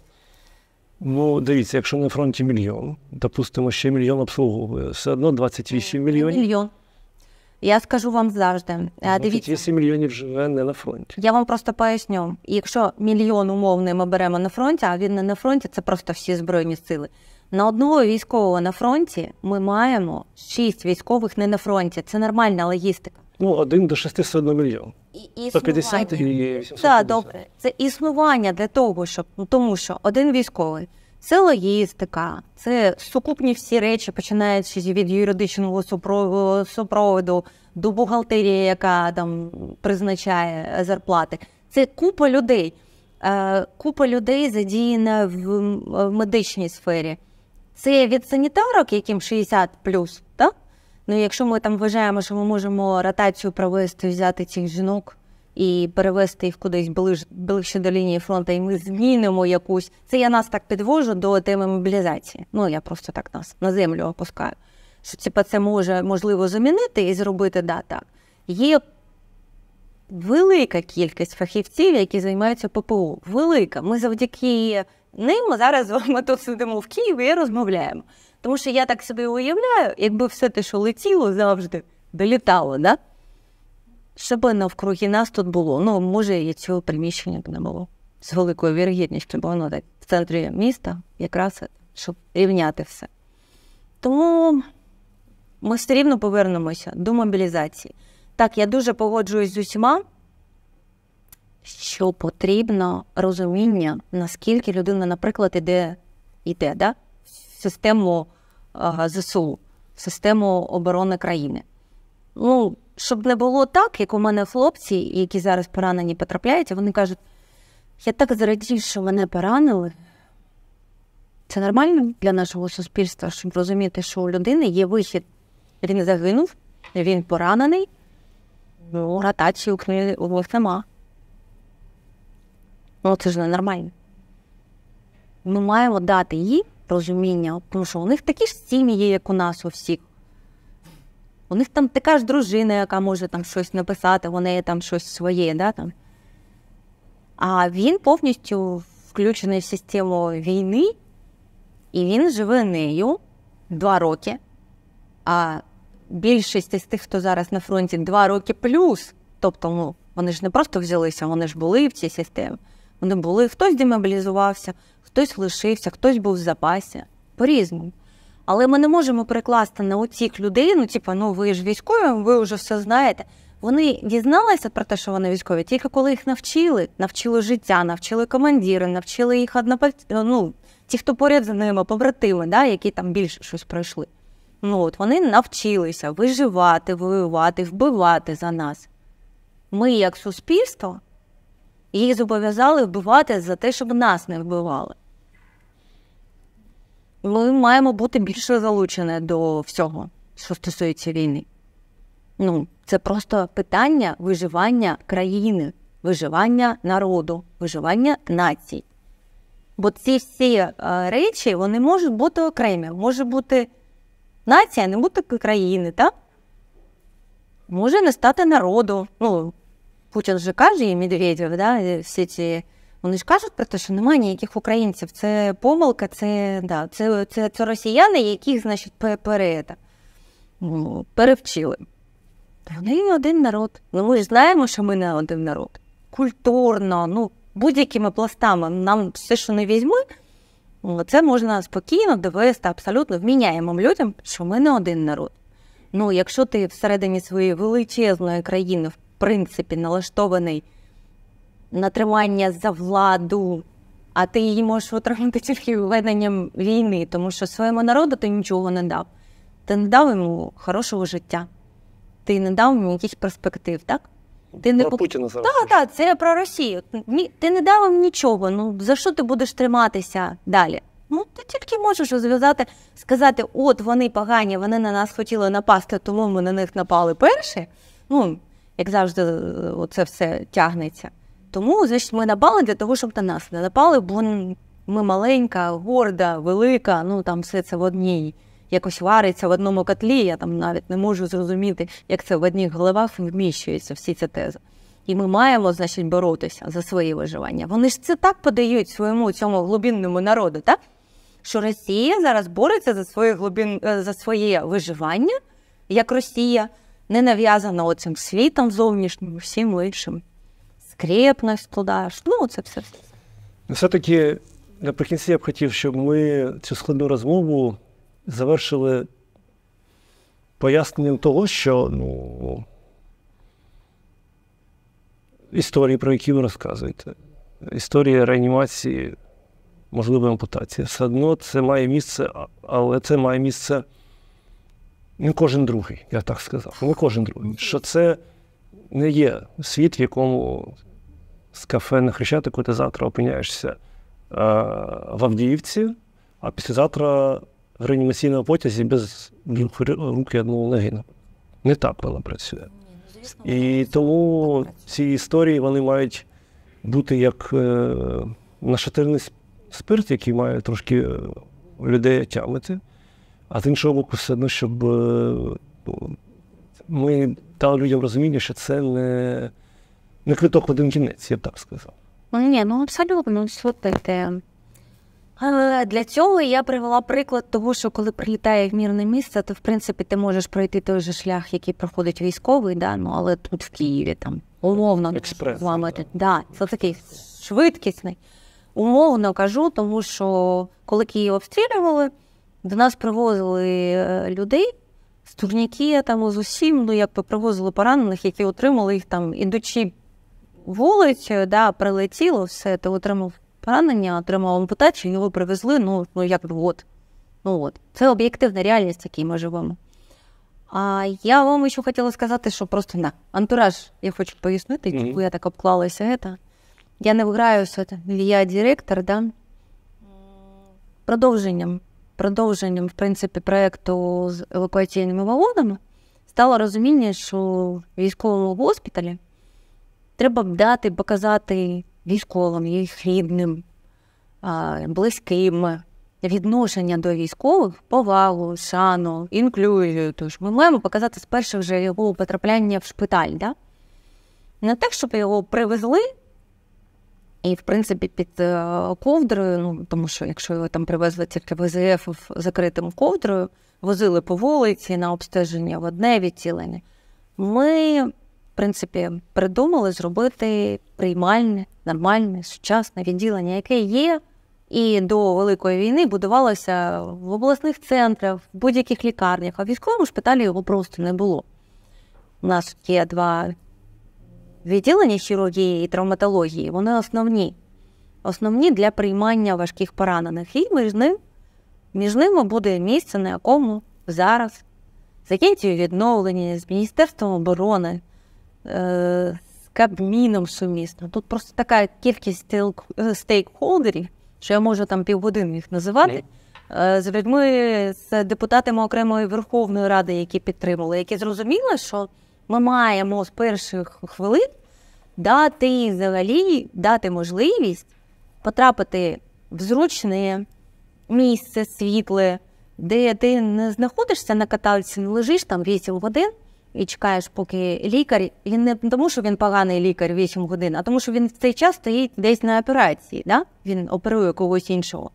S1: Ну, дивіться, якщо на фронті мільйон, допустимо, ще мільйон обслуговує, все одно 28 е, мільйонів.
S2: Мільйон. Я скажу вам завжди. Е, дивіться.
S1: мільйонів живе не на фронті.
S2: Я вам просто поясню. Якщо мільйон умовний ми беремо на фронті, а він не на фронті, це просто всі збройні сили. На одного військового на фронті ми маємо 6 військових не на фронті. Це нормальна логістика
S1: ну, 1 до 6 мільйон. І, 150 і 850.
S2: Так, добре. Це існування для того, щоб ну, тому що один військовий це логістика, це сукупні всі речі, починаючи від юридичного супроводу до бухгалтерії, яка там призначає зарплати. Це купа людей. Е, купа людей задіяна в медичній сфері. Це від санітарок, яким 60 плюс, так? Ну, якщо ми там вважаємо, що ми можемо ротацію провести, взяти цих жінок і перевести їх кудись ближ, ближче до лінії фронту, і ми змінимо якусь. Це я нас так підвожу до теми мобілізації. Ну я просто так нас на землю опускаю. Що типа це може можливо замінити і зробити да, так. Є велика кількість фахівців, які займаються ППО. Велика. Ми завдяки ним зараз ми тут сидимо в Києві і розмовляємо. Тому що я так собі уявляю, якби все те, що летіло завжди, долітало, да? що би навкруги нас тут було. Ну, може, і цього приміщення б не було. З великою вірогідністю, бо воно так в центрі міста, якраз щоб рівняти все. Тому ми все рівно повернемося до мобілізації. Так, я дуже погоджуюсь з усіма, що потрібно розуміння, наскільки людина, наприклад, іде, йде, да? систему е, ЗСУ, систему оборони країни. Ну, щоб не було так, як у мене хлопці, які зараз поранені потрапляються, вони кажуть, я так зрадів, що мене поранили. Це нормально для нашого суспільства, щоб розуміти, що у людини є вихід. Він загинув, він поранений, ну, гратації у книги у них нема. Ну, це ж ненормально. Ми маємо дати їй розуміння, тому що у них такі ж сім'ї є, як у нас у всіх. У них там така ж дружина, яка може там щось написати, у неї там щось своє. да, там. А він повністю включений в систему війни, і він живе нею два роки. А більшість із тих, хто зараз на фронті, два роки плюс. Тобто, ну, вони ж не просто взялися, вони ж були в цій системі. Вони були, хтось демобілізувався, хтось лишився, хтось був в запасі. По-різному. Але ми не можемо перекласти на оцік людей, ну, типу, ну ви ж військові, ви вже все знаєте. Вони дізналися про те, що вони військові, тільки коли їх навчили, навчили життя, навчили командири, навчили їх однопов... ну, ті, хто поряд з ними, побратими, да, які там більше щось пройшли. Ну, от Вони навчилися виживати, воювати, вбивати за нас. Ми, як суспільство, Її зобов'язали вбивати за те, щоб нас не вбивали. Ми маємо бути більше залучені до всього, що стосується війни. Ну, це просто питання виживання країни, виживання народу, виживання націй. Бо ці всі е, речі вони можуть бути окремі. Може бути нація, не бути країни, так? Може не стати народу. Ну, Путін же каже і Медведєв, да, всі ці. Вони ж кажуть про те, що немає ніяких українців. Це помилка, це да, це, це, це росіяни, яких, значить, пере, ну, перевчили. Вони один народ. Ну, Ми ж знаємо, що ми не один народ. Культурно, ну, будь-якими пластами нам все, що не візьми, це можна спокійно довести абсолютно вміняємо людям, що ми не один народ. Ну, якщо ти всередині своєї величезної країни принципі налаштований на тримання за владу, а ти її можеш отримати тільки введенням війни, тому що своєму народу ти нічого не дав. Ти не дав йому хорошого життя, ти не дав йому якихось перспектив, так? Ти не про Путіна зараз. Так, так, це про Росію. Ти не дав їм нічого. Ну за що ти будеш триматися далі? Ну ти тільки можеш розв'язати, сказати, от вони погані, вони на нас хотіли напасти, тому ми на них напали перші. Ну як завжди, це все тягнеться. Тому, значить, ми напали для того, щоб на нас не напали, бо ми маленька, горда, велика, ну там все це в одній якось вариться в одному котлі. Я там навіть не можу зрозуміти, як це в одних головах вміщується всі ці тези. І ми маємо, значить, боротися за своє виживання. Вони ж це так подають своєму цьому глибинному народу, так? Що Росія зараз бореться за своє глибин за своє виживання, як Росія не нав'язана оцим світом зовнішнім, всім іншим. Скрепність туди. Ну, це все.
S1: Ну, все-таки наприкінці я б хотів, щоб ми цю складну розмову завершили поясненням того, що ну, історії, про які ви розказуєте, історія реанімації, можливо, ампутації. Все одно це має місце, але це має місце. Не кожен другий, я так сказав. Не кожен другий. Що це не є світ, в якому з кафе на Хрещатику ти завтра опиняєшся е, в Авдіївці, а післязавтра в реанімаційному потязі без руки одного легіна. Не так вона працює. І тому ці історії вони мають бути як е, нашатирний спирт, який має трошки е, людей тямити. А з іншого боку, все одно, щоб е, ми дали людям розуміння, що це не не квиток в один кінець, я б так сказав.
S2: Ну, ні, ну абсолютно, ну, слухайте. Для цього я привела приклад того, що коли прилітає в мірне місце, то в принципі ти можеш пройти той же шлях, який проходить військовий, да, ну але тут в Києві там умовно Експрес, з вами. Да. да, це такий швидкісний. Умовно кажу, тому що коли Київ обстрілювали. До нас привозили е, людей з турнікетами, з усім, ну якби привозили поранених, які отримали їх там, ідучи вулицею, да, прилетіло, все, ти отримав поранення, отримав ампутацію, його привезли, ну, ну як от. Ну от. Це об'єктивна реальність, в якій ми живемо. А я вам ще хотіла сказати, що просто на антураж я хочу пояснити, mm-hmm. я так обклалася. Это. Я не виграю, я директор, да? продовженням продовженням в принципі проєкту з евакуаційними вагонами стало розуміння, що військовому госпіталі треба дати, показати військовим, їх рідним, близьким. Відношення до військових, повагу, шану, інклюзію. Тож ми маємо показати з першого вже його потрапляння в шпиталь. Да? Не так, щоб його привезли, і, в принципі, під е, ковдрою, ну тому що якщо його там привезли тільки ВЗФ закритим ковдрою, возили по вулиці на обстеження в одне відділення, ми, в принципі, придумали зробити приймальне, нормальне, сучасне відділення, яке є, і до Великої війни будувалося в обласних центрах, в будь-яких лікарнях, а в військовому шпиталі його просто не було. У нас є два Відділення хірургії і травматології вони основні, основні для приймання важких поранених. І між, ним, між ними буде місце, на якому зараз закінчує відновлення з Міністерством оборони, е, з Кабміном сумісно. Тут просто така кількість е, стейкхолдерів, що я можу там півгодини їх називати. Е, з людьми з депутатами окремої Верховної Ради, які підтримали, які зрозуміли, що ми маємо з перших хвилин дати взагалі дати можливість потрапити в зручне місце світле, де ти не знаходишся на каталці, не лежиш там 8 годин і чекаєш, поки лікар. Він не тому, що він поганий лікар 8 годин, а тому, що він в цей час стоїть десь на операції, да? він оперує когось іншого.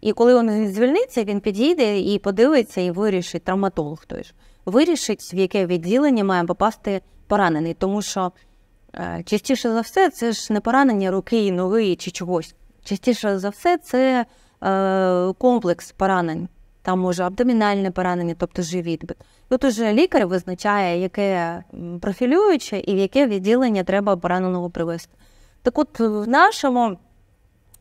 S2: І коли він звільниться, він підійде і подивиться, і вирішить травматолог той ж вирішить, в яке відділення має попасти поранений. Тому що е, частіше за все, це ж не поранення руки, ноги чи чогось. Частіше за все, це е, комплекс поранень. Там може абдомінальне поранення, тобто живіт. Тут уже лікар визначає, яке профілююче і в яке відділення треба пораненого привезти. Так от в нашому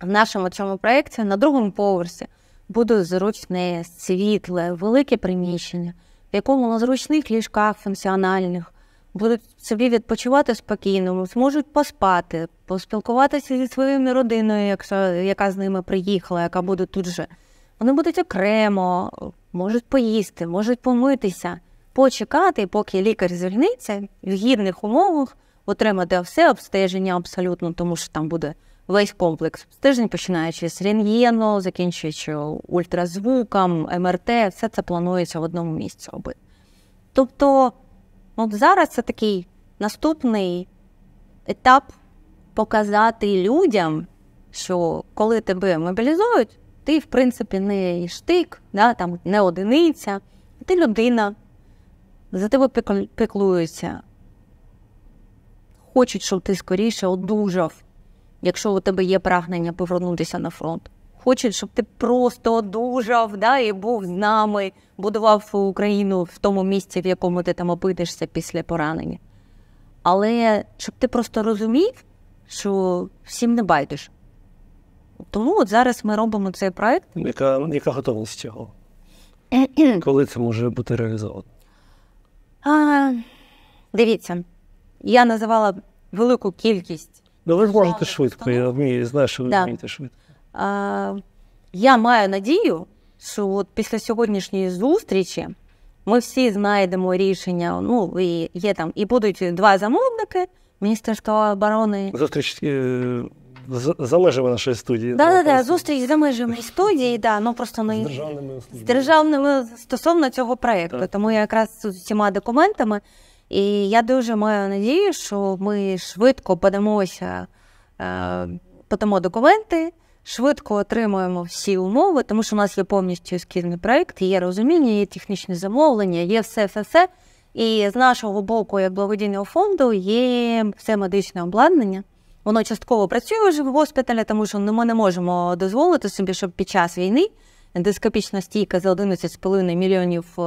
S2: в нашому цьому проєкті на другому поверсі буде зручне світле, велике приміщення якому на зручних ліжках функціональних будуть собі відпочивати спокійно, зможуть поспати, поспілкуватися зі своєю родиною, якщо яка з ними приїхала, яка буде тут же. Вони будуть окремо, можуть поїсти, можуть помитися, почекати, поки лікар звільниться в гідних умовах, отримати все обстеження абсолютно, тому що там буде весь комплекс з тиждень, починаючи з рентгену, закінчуючи ультразвуком, МРТ, ем все це планується в одному місці робити. Тобто, от ну, зараз це такий наступний етап показати людям, що коли тебе мобілізують, ти, в принципі, не штик, да, там, не одиниця, ти людина, за тебе пеклуються. Хочуть, щоб ти скоріше одужав якщо у тебе є прагнення повернутися на фронт. Хочуть, щоб ти просто одужав да, і був з нами, будував Україну в тому місці, в якому ти там опитишся після поранення. Але щоб ти просто розумів, що всім не байдеш. Тому от зараз ми
S1: робимо цей проект. Яка яка готовність цього? Коли це може бути реалізовано?
S2: А, Дивіться, я називала велику кількість
S1: Ну ви ж можете швидко, я вмію, знаю, що ви да. вмієте швидко.
S2: А, Я маю надію, що от після сьогоднішньої зустрічі ми всі знайдемо рішення. Ну і є там, і будуть два замовники Міністерство оборони.
S1: Зустріч е, за, за межами нашої студії. Да,
S2: да, да, зустріч за межами студії, да, ну просто ну, з державними з державними стосовно цього проєкту. Тому я якраз з усіма документами і я дуже маю надію, що ми швидко подамося, е, подамо документи, швидко отримуємо всі умови, тому що у нас є повністю ескізний проєкт, є розуміння, є технічне замовлення, є все, все, все. І з нашого боку, як благодійного фонду, є все медичне обладнання. Воно частково працює вже в госпіталі, тому що ми не можемо дозволити собі, щоб під час війни дископічна стійка за 11,5 мільйонів е,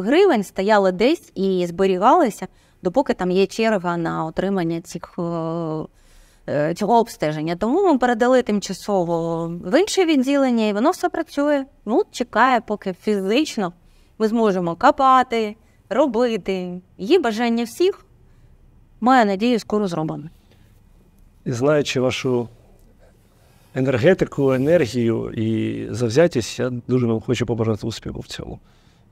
S2: гривень стояла десь і зберігалася, допоки там є черга на отримання цих. Е, е, цього обстеження, тому ми передали тимчасово в інше відділення, і воно все працює. Ну, чекає, поки фізично ми зможемо копати, робити. Є бажання всіх. Маю надію, скоро зроблено.
S1: І знаючи вашу енергетику, енергію і завзятість, я дуже вам хочу побажати успіху в цьому.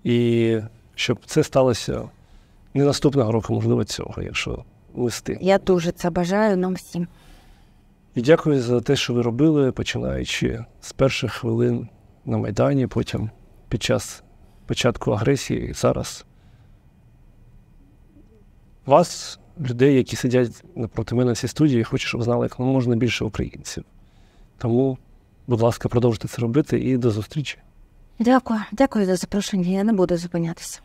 S1: І щоб це сталося не наступного року, можливо, цього, якщо листи. Я дуже це бажаю нам всім. І дякую за те, що ви робили, починаючи з перших хвилин на Майдані, потім під час початку агресії і зараз. Вас, людей, які сидять напроти мене в цій студії, хочу, щоб знали як можна більше українців. Тому, будь ласка, продовжуйте це робити і до зустрічі.
S2: Дякую, дякую за запрошення. Я не буду зупинятися.